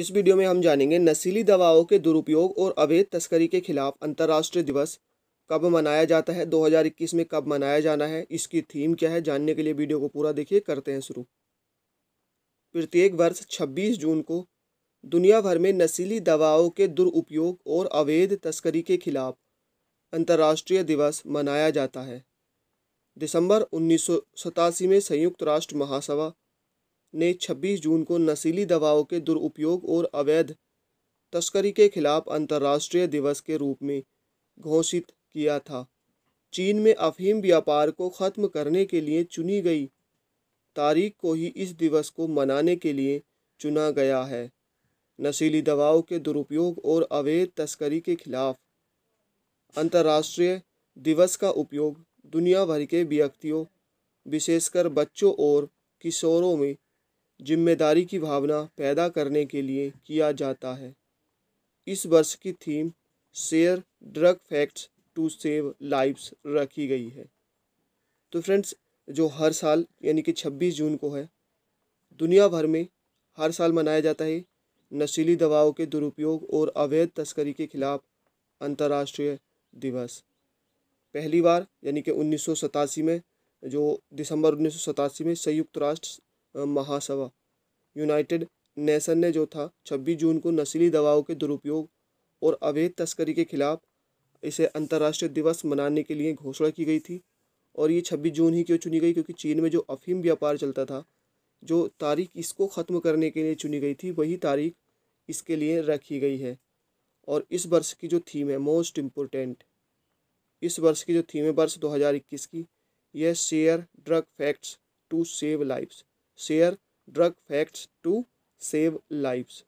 इस वीडियो में हम जानेंगे नशीली दवाओं के दुरुपयोग और अवैध तस्करी के खिलाफ अंतर्राष्ट्रीय दिवस कब मनाया जाता है 2021 में कब मनाया जाना है इसकी थीम क्या है जानने के लिए वीडियो को पूरा देखिए करते हैं शुरू प्रत्येक वर्ष 26 जून को दुनिया भर में नशीली दवाओं के दुरुपयोग और अवैध तस्करी के खिलाफ अंतर्राष्ट्रीय दिवस मनाया जाता है दिसंबर उन्नीस में संयुक्त राष्ट्र महासभा ने 26 जून को नशीली दवाओं के दुरुपयोग और अवैध तस्करी के खिलाफ अंतर्राष्ट्रीय दिवस के रूप में घोषित किया था चीन में अफीम व्यापार को ख़त्म करने के लिए चुनी गई तारीख को ही इस दिवस को मनाने के लिए चुना गया है नशीली दवाओं के दुरुपयोग और अवैध तस्करी के खिलाफ अंतर्राष्ट्रीय दिवस का उपयोग दुनिया भर के व्यक्तियों विशेषकर बच्चों और किशोरों में जिम्मेदारी की भावना पैदा करने के लिए किया जाता है इस वर्ष की theme share drug facts to save lifes रखी गई है तो फ्रेंड्स जो हर साल यानी कि 26 जून को है दुनिया भर में हर साल मनाया जाता है नशीली दवाओं के दुरुपयोग और अवैध तस्करी के खिलाफ अंतर्राष्ट्रीय दिवस पहली बार यानी कि उन्नीस में जो दिसंबर उन्नीस में संयुक्त राष्ट्र महासभा यूनाइटेड नेशन ने जो था 26 जून को नशीली दवाओं के दुरुपयोग और अवैध तस्करी के खिलाफ इसे अंतर्राष्ट्रीय दिवस मनाने के लिए घोषणा की गई थी और ये 26 जून ही क्यों चुनी गई क्योंकि चीन में जो अफीम व्यापार चलता था जो तारीख इसको ख़त्म करने के लिए चुनी गई थी वही तारीख इसके लिए रखी गई है और इस वर्ष की जो थीम है मोस्ट इम्पोर्टेंट इस वर्ष की जो थीम है वर्ष 2021 की यह share drug facts to save lifes share drug facts to save lives